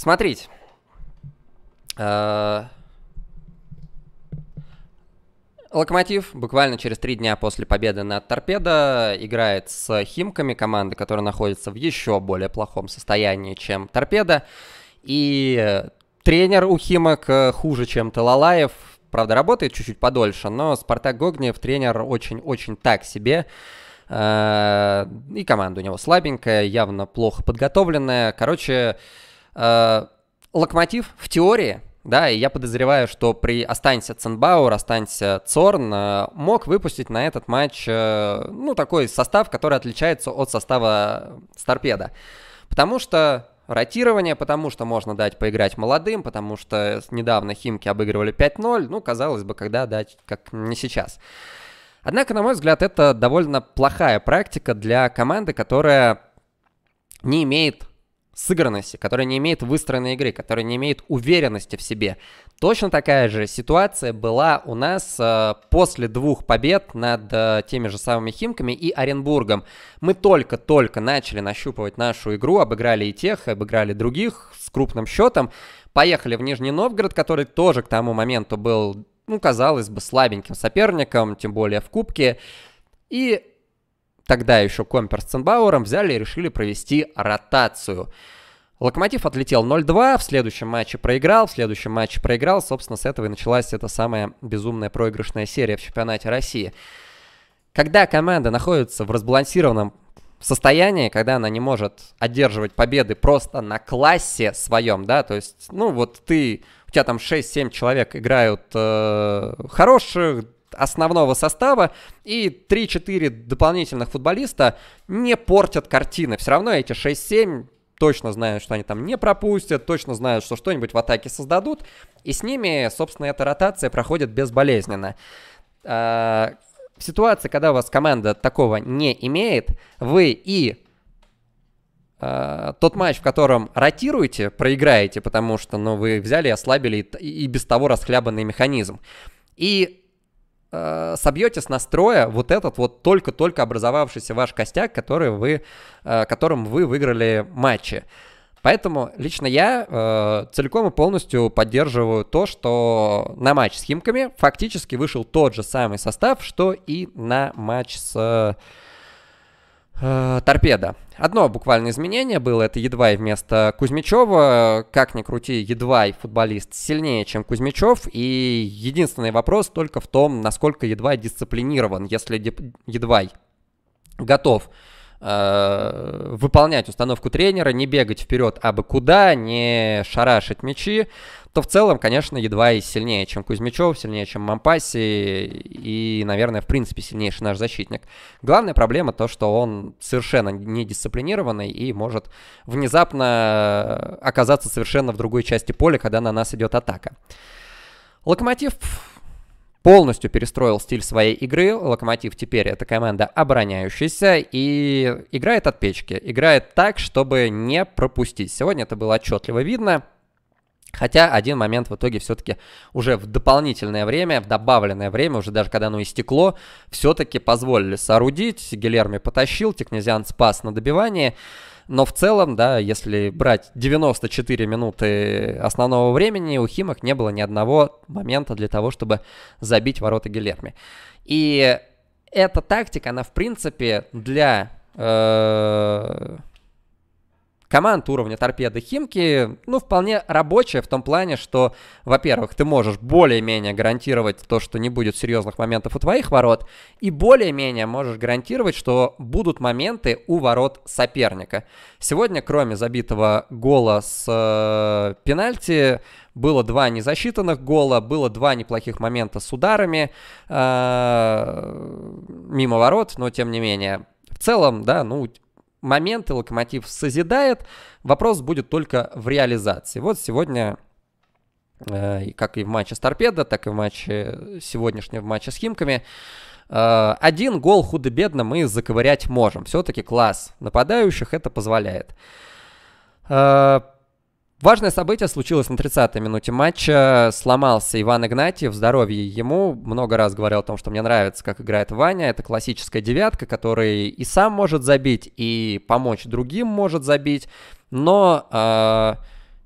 Смотрите. Э, Локомотив буквально через три дня после победы над Торпедо играет с Химками, команды, которая находится в еще более плохом состоянии, чем Торпедо. И э, тренер у Химок э, хуже, чем Талалаев. Правда, работает чуть-чуть подольше, но Спартак Гогнев тренер очень-очень так себе. И команда у него слабенькая, явно плохо подготовленная. Короче, э, Локомотив в теории, да, и я подозреваю, что при останься Ценбауэр, останься Цорн, э, мог выпустить на этот матч, э, ну, такой состав, который отличается от состава Старпеда. Потому что ротирование, потому что можно дать поиграть молодым, потому что недавно Химки обыгрывали 5-0, ну, казалось бы, когда дать, как не сейчас. Однако, на мой взгляд, это довольно плохая практика для команды, которая не имеет сыгранности, который не имеет выстроенной игры, который не имеет уверенности в себе. Точно такая же ситуация была у нас э, после двух побед над э, теми же самыми Химками и Оренбургом. Мы только-только начали нащупывать нашу игру, обыграли и тех, обыграли других с крупным счетом. Поехали в Нижний Новгород, который тоже к тому моменту был, ну, казалось бы, слабеньким соперником, тем более в Кубке. И тогда еще Компер с Ценбауэром взяли и решили провести ротацию – Локомотив отлетел 0-2, в следующем матче проиграл, в следующем матче проиграл. Собственно, с этого и началась эта самая безумная проигрышная серия в чемпионате России. Когда команда находится в разбалансированном состоянии, когда она не может одерживать победы просто на классе своем, да, то есть, ну, вот ты, у тебя там 6-7 человек играют э, хороших, основного состава, и 3-4 дополнительных футболиста не портят картины. Все равно эти 6-7 точно знают, что они там не пропустят, точно знают, что что-нибудь в атаке создадут, и с ними, собственно, эта ротация проходит безболезненно. А, в ситуации, когда у вас команда такого не имеет, вы и э, тот матч, в котором ротируете, проиграете, потому что ну, вы взяли, ослабили и, и без того расхлябанный механизм. И Э, собьете с настроя вот этот вот только-только образовавшийся ваш костяк, который вы, э, которым вы выиграли матчи. Поэтому лично я э, целиком и полностью поддерживаю то, что на матч с Химками фактически вышел тот же самый состав, что и на матч с э, Э, торпеда. Одно буквальное изменение было, это едва и вместо Кузьмичева. Как ни крути, едва и футболист сильнее, чем Кузьмичев. И единственный вопрос только в том, насколько едва дисциплинирован. Если Едвай готов э, выполнять установку тренера, не бегать вперед, а бы куда, не шарашить мячи, то в целом, конечно, едва и сильнее, чем Кузьмичев, сильнее, чем Мампаси и, наверное, в принципе, сильнейший наш защитник. Главная проблема то, что он совершенно недисциплинированный и может внезапно оказаться совершенно в другой части поля, когда на нас идет атака. Локомотив полностью перестроил стиль своей игры. Локомотив теперь это команда обороняющаяся и играет от печки. Играет так, чтобы не пропустить. Сегодня это было отчетливо видно. Хотя один момент в итоге все-таки уже в дополнительное время, в добавленное время, уже даже когда оно истекло, все-таки позволили соорудить. Гилерми потащил, Текнезиан спас на добивание. Но в целом, да, если брать 94 минуты основного времени, у Химок не было ни одного момента для того, чтобы забить ворота Гилерми. И эта тактика, она в принципе для... Э команд уровня торпеды Химки, ну, вполне рабочая в том плане, что, во-первых, ты можешь более-менее гарантировать то, что не будет серьезных моментов у твоих ворот, и более-менее можешь гарантировать, что будут моменты у ворот соперника. Сегодня, кроме забитого гола с э, пенальти, было два незасчитанных гола, было два неплохих момента с ударами э, мимо ворот, но тем не менее. В целом, да, ну, моменты локомотив созидает. Вопрос будет только в реализации. Вот сегодня э, как и в матче с Торпедо, так и в матче сегодняшнем в матче с Химками. Э, один гол худо-бедно мы заковырять можем. Все-таки класс нападающих это позволяет. Э, Важное событие случилось на 30-й минуте матча. Сломался Иван Игнатьев, здоровье ему. Много раз говорил о том, что мне нравится, как играет Ваня. Это классическая девятка, который и сам может забить, и помочь другим может забить. Но э,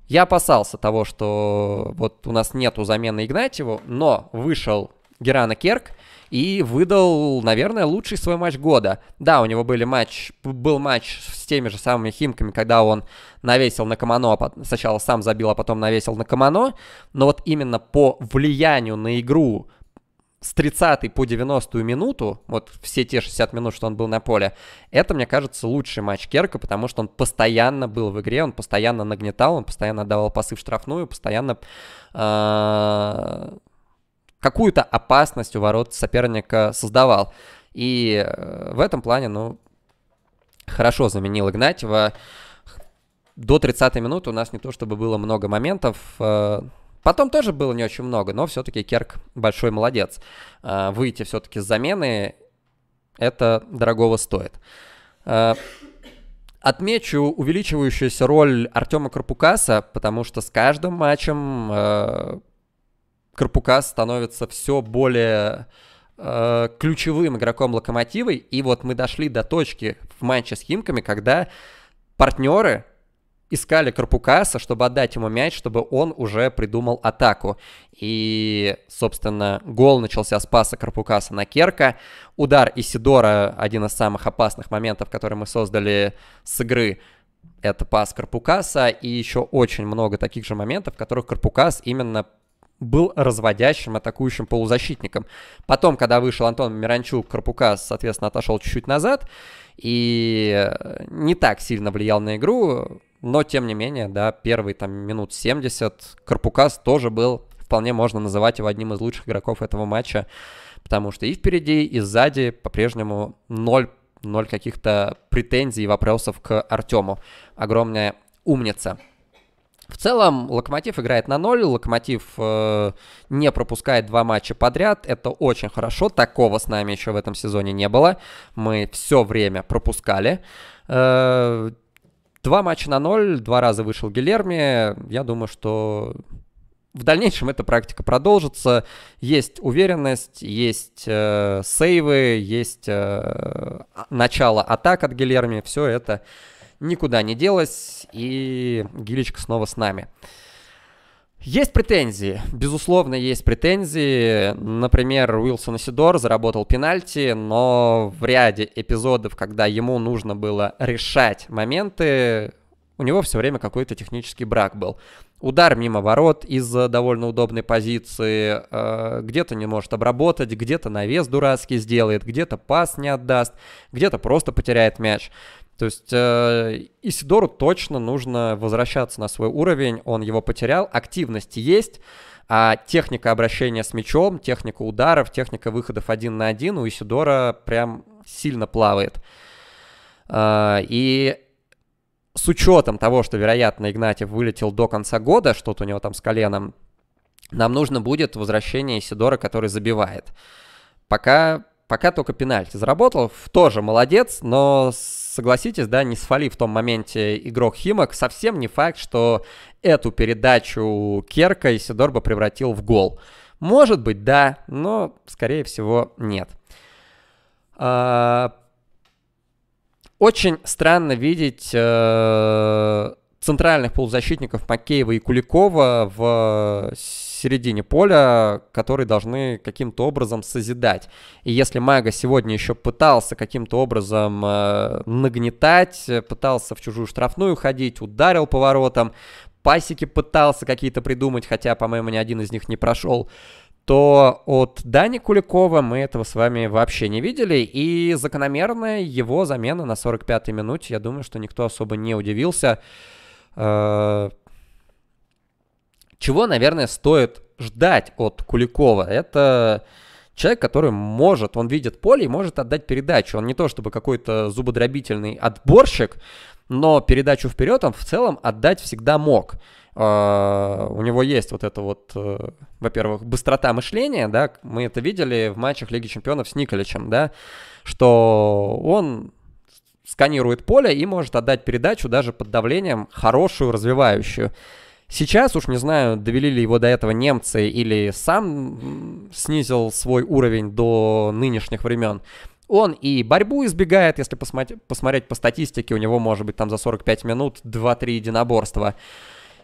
я опасался того, что вот у нас нету замены Игнатьеву, но вышел Герана Керк и выдал, наверное, лучший свой матч года. Да, у него были матч, был матч с теми же самыми Химками, когда он навесил на Камано, а сначала сам забил, а потом навесил на Камано, но вот именно по влиянию на игру с 30 по 90 минуту, вот все те 60 минут, что он был на поле, это, мне кажется, лучший матч Керка, потому что он постоянно был в игре, он постоянно нагнетал, он постоянно давал пасы в штрафную, постоянно... А, какую-то опасность у ворот соперника создавал. И э, в этом плане, ну, хорошо заменил Игнатьева. До 30-й минуты у нас не то чтобы было много моментов, э, Потом тоже было не очень много, но все-таки Керк большой молодец. Э, выйти все-таки с замены, это дорогого стоит. Отмечу увеличивающуюся роль Артема Карпукаса, потому что с каждым матчем Карпука становится все более э, ключевым игроком Локомотивой. И вот мы дошли до точки в матче с Химками, когда партнеры искали Карпукаса, чтобы отдать ему мяч, чтобы он уже придумал атаку. И, собственно, гол начался с паса Карпукаса на Керка. Удар Исидора, один из самых опасных моментов, которые мы создали с игры, это пас Карпукаса. И еще очень много таких же моментов, в которых Карпукас именно был разводящим, атакующим полузащитником. Потом, когда вышел Антон Миранчук, Карпукас, соответственно, отошел чуть-чуть назад и э, не так сильно влиял на игру, но, тем не менее, да, первые там минут 70 Карпукас тоже был, вполне можно называть его одним из лучших игроков этого матча, потому что и впереди, и сзади по-прежнему ноль, ноль каких-то претензий и вопросов к Артему. Огромная умница. В целом, Локомотив играет на ноль, Локомотив э, не пропускает два матча подряд, это очень хорошо, такого с нами еще в этом сезоне не было, мы все время пропускали. Э, два матча на ноль, два раза вышел Гилерми, я думаю, что в дальнейшем эта практика продолжится, есть уверенность, есть э, сейвы, есть э, а, начало атак от Гилерми, все это никуда не делась, и Гилечка снова с нами. Есть претензии, безусловно, есть претензии. Например, Уилсон Сидор заработал пенальти, но в ряде эпизодов, когда ему нужно было решать моменты, у него все время какой-то технический брак был. Удар мимо ворот из довольно удобной позиции, э, где-то не может обработать, где-то навес дурацкий сделает, где-то пас не отдаст, где-то просто потеряет мяч. То есть э, Исидору точно нужно возвращаться на свой уровень, он его потерял, активность есть, а техника обращения с мячом, техника ударов, техника выходов один на один у Исидора прям сильно плавает. Э, и с учетом того, что, вероятно, Игнатьев вылетел до конца года, что-то у него там с коленом, нам нужно будет возвращение Исидора, который забивает. Пока пока только пенальти заработал. Тоже молодец, но согласитесь, да, не свали в том моменте игрок Химок. Совсем не факт, что эту передачу Керка Исидор бы превратил в гол. Может быть, да, но, скорее всего, нет. А, очень странно видеть э, центральных полузащитников Макеева и Куликова в середине поля, которые должны каким-то образом созидать. И если Мага сегодня еще пытался каким-то образом э, нагнетать, пытался в чужую штрафную ходить, ударил поворотом, пасики пытался какие-то придумать, хотя, по-моему, ни один из них не прошел, то от Дани Куликова мы этого с вами вообще не видели. И закономерная его замена на 45-й минуте, я думаю, что никто особо не удивился. Э -э чего, наверное, стоит ждать от Куликова, это человек, который может, он видит поле и может отдать передачу. Он не то чтобы какой-то зубодробительный отборщик, но передачу вперед он в целом отдать всегда мог. А, у него есть вот это вот, э, во-первых, быстрота мышления, да, мы это видели в матчах Лиги Чемпионов с Николичем, да, что он сканирует поле и может отдать передачу даже под давлением хорошую, развивающую. Сейчас, уж не знаю, довели ли его до этого немцы или сам снизил свой уровень до нынешних времен, он и борьбу избегает, если посмотри, посмотреть по статистике, у него может быть там за 45 минут 2-3 единоборства.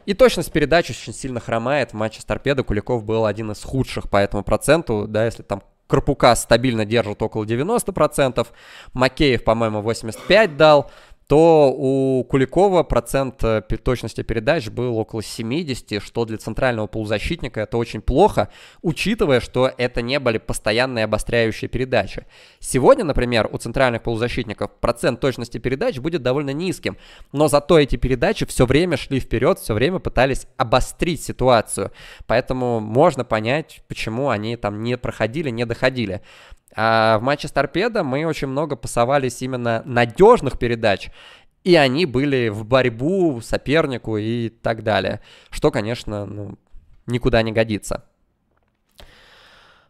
И точность передач очень сильно хромает. В матче с торпедо Куликов был один из худших по этому проценту. Да, если там Карпука стабильно держит около 90%, Макеев, по-моему, 85 дал, то у Куликова процент э, точности передач был около 70, что для центрального полузащитника это очень плохо, учитывая, что это не были постоянные обостряющие передачи. Сегодня, например, у центральных полузащитников процент точности передач будет довольно низким, но зато эти передачи все время шли вперед, все время пытались обострить ситуацию, поэтому можно понять, почему они там не проходили, не доходили. А в матче с Торпедо мы очень много пасовались именно надежных передач, и они были в борьбу сопернику и так далее, что, конечно, ну, никуда не годится.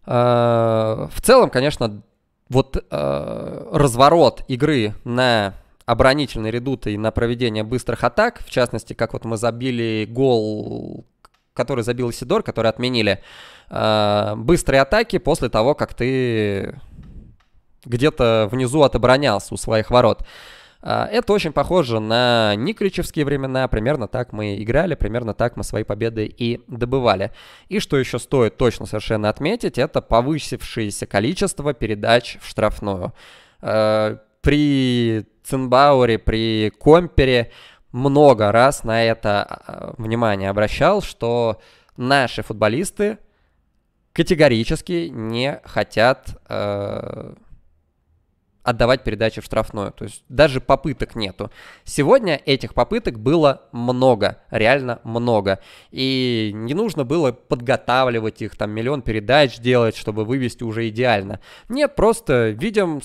А, в целом, конечно, вот а, разворот игры на оборонительный редут и на проведение быстрых атак, в частности, как вот мы забили гол который забил Сидор, который отменили. Э, быстрые атаки после того, как ты где-то внизу отоборонялся у своих ворот. Э, это очень похоже на Николичевские времена, примерно так мы играли, примерно так мы свои победы и добывали. И что еще стоит точно совершенно отметить, это повысившееся количество передач в штрафную. Э, при Цинбауре, при Компере много раз на это а, а, внимание обращал, что наши футболисты категорически не хотят э, отдавать передачи в штрафную. То есть даже попыток нету. Сегодня этих попыток было много, реально много. И не нужно было подготавливать их, там миллион передач делать, чтобы вывести уже идеально. Нет, просто видим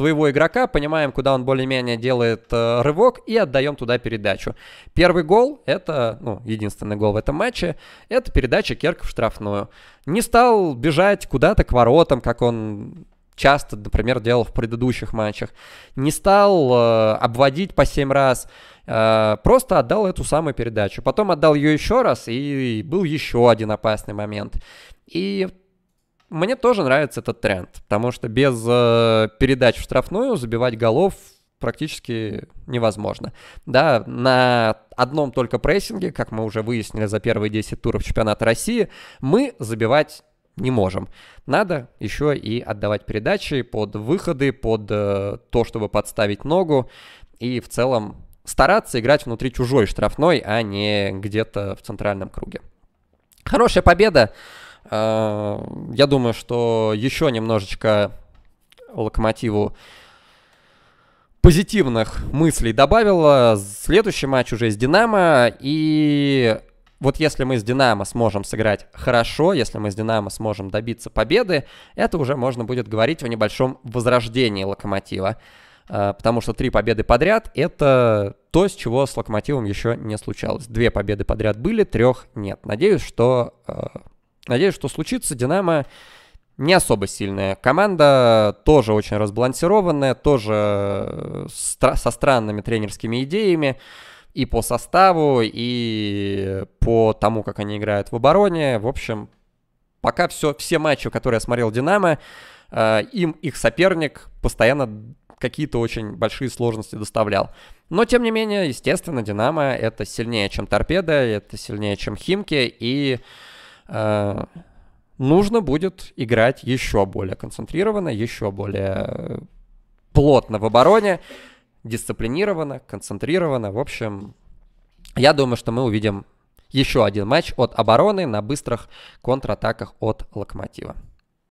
своего игрока, понимаем, куда он более-менее делает э, рывок и отдаем туда передачу. Первый гол, это, ну, единственный гол в этом матче, это передача Керка в штрафную. Не стал бежать куда-то к воротам, как он часто, например, делал в предыдущих матчах. Не стал э, обводить по 7 раз, э, просто отдал эту самую передачу. Потом отдал ее еще раз, и был еще один опасный момент. И мне тоже нравится этот тренд, потому что без э, передач в штрафную забивать голов практически невозможно. Да, на одном только прессинге, как мы уже выяснили за первые 10 туров чемпионата России, мы забивать не можем. Надо еще и отдавать передачи под выходы, под э, то, чтобы подставить ногу и в целом стараться играть внутри чужой штрафной, а не где-то в центральном круге. Хорошая победа. Э, я думаю, что еще немножечко Локомотиву позитивных мыслей добавила. Следующий матч уже из Динамо. И вот если мы с Динамо сможем сыграть хорошо, если мы с Динамо сможем добиться победы, это уже можно будет говорить о небольшом возрождении Локомотива. Э, потому что три победы подряд — это то, с чего с Локомотивом еще не случалось. Две победы подряд были, трех нет. Надеюсь, что э, Надеюсь, что случится. Динамо не особо сильная. Команда тоже очень разбалансированная, тоже э, со странными тренерскими идеями и по составу, и по тому, как они играют в обороне. В общем, пока все, все матчи, которые я смотрел Динамо, э, им их соперник постоянно какие-то очень большие сложности доставлял. Но, тем не менее, естественно, Динамо это сильнее, чем Торпеда, это сильнее, чем Химки, и Э, нужно будет играть еще более концентрированно, еще более э, плотно в обороне, дисциплинированно, концентрированно. В общем, я думаю, что мы увидим еще один матч от обороны на быстрых контратаках от Локомотива.